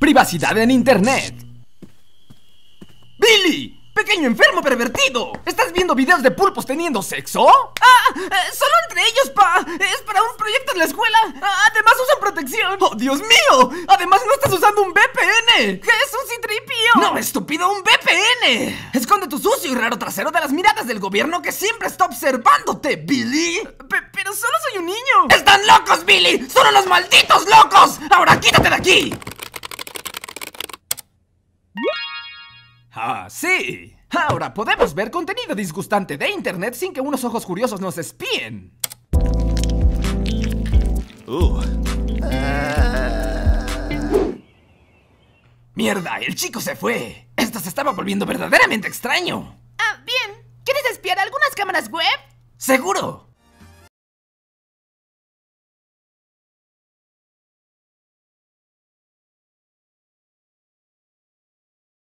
Privacidad en Internet. ¡Billy! ¡Pequeño enfermo pervertido! ¿Estás viendo videos de pulpos teniendo sexo? ¡Ah! Eh, ¡Solo entre ellos, pa! ¡Es para un proyecto en la escuela! Ah, ¡Además usan protección! ¡Oh, Dios mío! ¡Además no estás usando un VPN! ¡Qué es ¡No, estúpido! ¡Un VPN! ¡Esconde tu sucio y raro trasero de las miradas del gobierno que siempre está observándote, Billy! ¡Pero solo soy un niño! ¡Están locos, Billy! ¡Son los malditos locos! ¡Ahora quítate de aquí! ¡Ah, sí! Ahora podemos ver contenido disgustante de internet sin que unos ojos curiosos nos espíen. Uh. ¡Mierda! ¡El chico se fue! ¡Esto se estaba volviendo verdaderamente extraño! Ah, bien. ¿Quieres espiar algunas cámaras web? ¡Seguro!